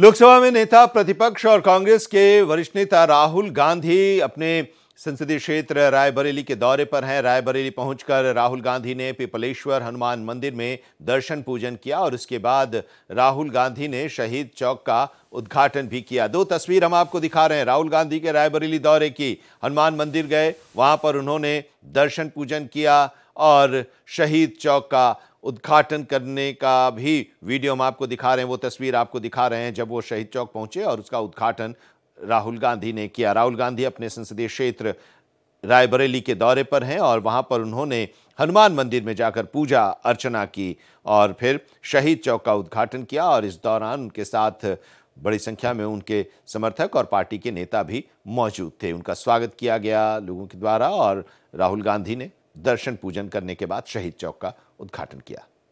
लोकसभा में नेता प्रतिपक्ष और कांग्रेस के वरिष्ठ नेता राहुल गांधी अपने संसदीय क्षेत्र रायबरेली के दौरे पर हैं रायबरेली पहुंचकर राहुल गांधी ने पिपलेश्वर हनुमान मंदिर में दर्शन पूजन किया और उसके बाद राहुल गांधी ने शहीद चौक का उद्घाटन भी किया दो तस्वीर हम आपको दिखा रहे हैं राहुल गांधी के रायबरेली दौरे की हनुमान मंदिर गए वहां पर उन्होंने दर्शन पूजन किया और शहीद चौक का उद्घाटन करने का भी वीडियो हम आपको दिखा रहे हैं वो तस्वीर आपको दिखा रहे हैं जब वो शहीद चौक पहुंचे और उसका उद्घाटन राहुल गांधी ने किया राहुल गांधी अपने संसदीय क्षेत्र रायबरेली के दौरे पर हैं और वहां पर उन्होंने हनुमान मंदिर में जाकर पूजा अर्चना की और फिर शहीद चौक का उद्घाटन किया और इस दौरान उनके साथ बड़ी संख्या में उनके समर्थक और पार्टी के नेता भी मौजूद थे उनका स्वागत किया गया लोगों के द्वारा और राहुल गांधी ने दर्शन पूजन करने के बाद शहीद चौक का उद्घाटन किया